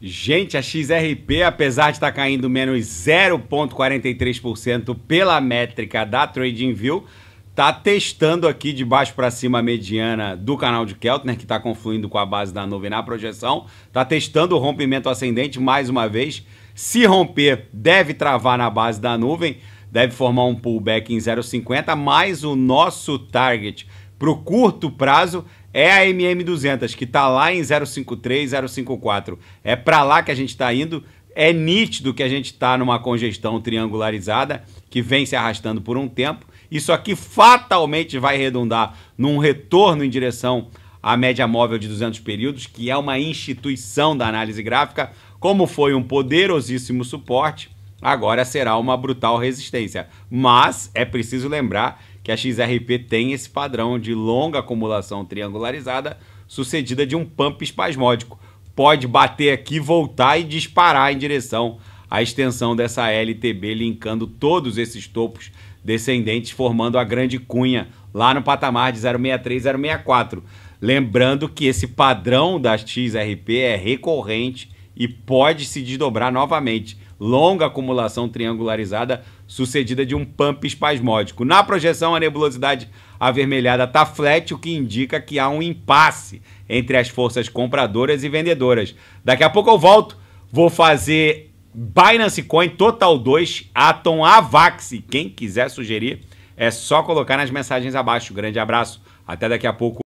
Gente, a XRP, apesar de estar tá caindo menos 0,43% pela métrica da TradingView, está testando aqui de baixo para cima a mediana do canal de Keltner, que está confluindo com a base da nuvem na projeção. Está testando o rompimento ascendente mais uma vez. Se romper, deve travar na base da nuvem, deve formar um pullback em 0,50, mas o nosso target para o curto prazo é a MM200, que está lá em 053, 054. É para lá que a gente está indo. É nítido que a gente está numa congestão triangularizada que vem se arrastando por um tempo. Isso aqui fatalmente vai redundar num retorno em direção à média móvel de 200 períodos, que é uma instituição da análise gráfica. Como foi um poderosíssimo suporte, agora será uma brutal resistência. Mas é preciso lembrar que a XRP tem esse padrão de longa acumulação triangularizada sucedida de um pump espasmódico. Pode bater aqui, voltar e disparar em direção à extensão dessa LTB, linkando todos esses topos descendentes, formando a grande cunha lá no patamar de 063, 064. Lembrando que esse padrão da XRP é recorrente e pode se desdobrar novamente longa acumulação triangularizada sucedida de um pump espasmódico. Na projeção, a nebulosidade avermelhada está flat, o que indica que há um impasse entre as forças compradoras e vendedoras. Daqui a pouco eu volto, vou fazer Binance Coin Total 2 Atom Avax. Quem quiser sugerir, é só colocar nas mensagens abaixo. Grande abraço, até daqui a pouco.